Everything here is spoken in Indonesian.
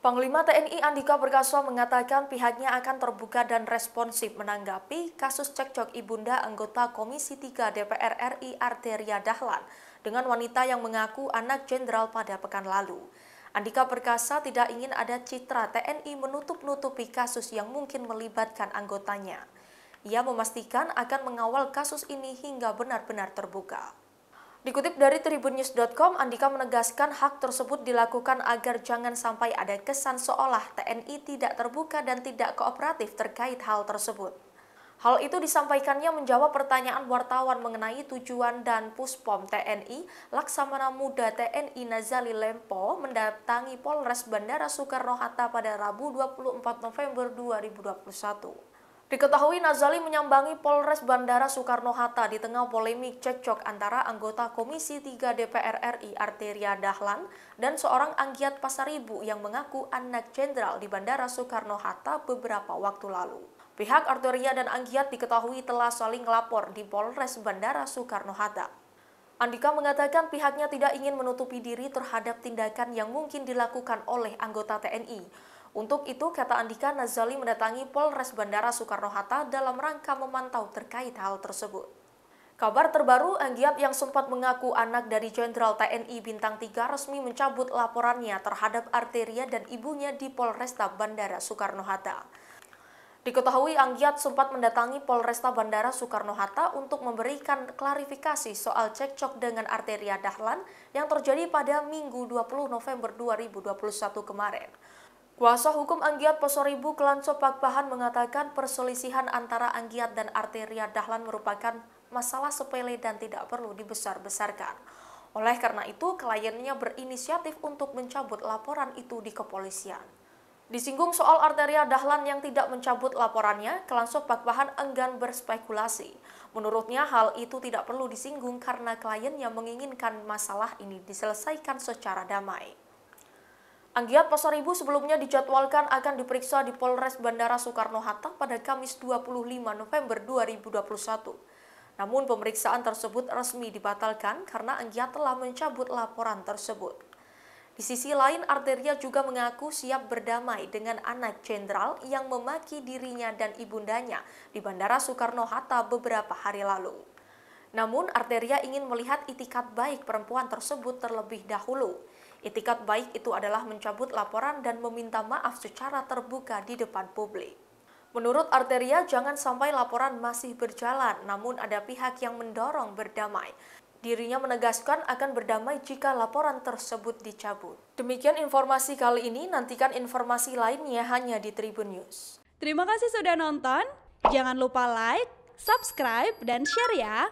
Panglima TNI Andika Perkasa mengatakan pihaknya akan terbuka dan responsif menanggapi kasus cekcok ibunda anggota Komisi 3 DPR RI Arteria Dahlan dengan wanita yang mengaku anak jenderal pada pekan lalu. Andika Perkasa tidak ingin ada citra TNI menutup-nutupi kasus yang mungkin melibatkan anggotanya. Ia memastikan akan mengawal kasus ini hingga benar-benar terbuka. Dikutip dari tribunnews.com, Andika menegaskan hak tersebut dilakukan agar jangan sampai ada kesan seolah TNI tidak terbuka dan tidak kooperatif terkait hal tersebut. Hal itu disampaikannya menjawab pertanyaan wartawan mengenai tujuan dan puspom TNI Laksamana Muda TNI Nazali Lempo mendatangi Polres Bandara Soekarno-Hatta pada Rabu 24 November 2021. Diketahui Nazali menyambangi Polres Bandara Soekarno-Hatta di tengah polemik cekcok antara anggota Komisi 3 DPR RI Arteria Dahlan dan seorang anggiat pasaribu yang mengaku anak jenderal di Bandara Soekarno-Hatta beberapa waktu lalu. Pihak Arteria dan anggiat diketahui telah saling lapor di Polres Bandara Soekarno-Hatta. Andika mengatakan pihaknya tidak ingin menutupi diri terhadap tindakan yang mungkin dilakukan oleh anggota TNI. Untuk itu, kata Andika, Nazali mendatangi Polres Bandara Soekarno-Hatta dalam rangka memantau terkait hal tersebut. Kabar terbaru, Anggiat yang sempat mengaku anak dari Jenderal TNI Bintang 3 resmi mencabut laporannya terhadap Arteria dan ibunya di Polresta Bandara Soekarno-Hatta. Diketahui Anggiat sempat mendatangi Polresta Bandara Soekarno-Hatta untuk memberikan klarifikasi soal cekcok dengan Arteria Dahlan yang terjadi pada Minggu 20 November 2021 kemarin. Kuasa hukum Anggiat Posoribu Kelanco Pakpahan mengatakan perselisihan antara Anggiat dan Arteria Dahlan merupakan masalah sepele dan tidak perlu dibesar-besarkan. Oleh karena itu, kliennya berinisiatif untuk mencabut laporan itu di kepolisian. Disinggung soal Arteria Dahlan yang tidak mencabut laporannya, Kelanso Pakpahan enggan berspekulasi. Menurutnya hal itu tidak perlu disinggung karena kliennya menginginkan masalah ini diselesaikan secara damai. Anggia Pasaribu sebelumnya dijadwalkan akan diperiksa di Polres Bandara Soekarno-Hatta pada Kamis 25 November 2021. Namun pemeriksaan tersebut resmi dibatalkan karena Anggia telah mencabut laporan tersebut. Di sisi lain, Arteria juga mengaku siap berdamai dengan anak jenderal yang memaki dirinya dan ibundanya di Bandara Soekarno-Hatta beberapa hari lalu. Namun, Arteria ingin melihat itikat baik perempuan tersebut terlebih dahulu. Itikat baik itu adalah mencabut laporan dan meminta maaf secara terbuka di depan publik. Menurut Arteria, jangan sampai laporan masih berjalan, namun ada pihak yang mendorong berdamai. Dirinya menegaskan akan berdamai jika laporan tersebut dicabut. Demikian informasi kali ini, nantikan informasi lainnya hanya di Tribun News. Terima kasih sudah nonton, jangan lupa like, subscribe, dan share ya!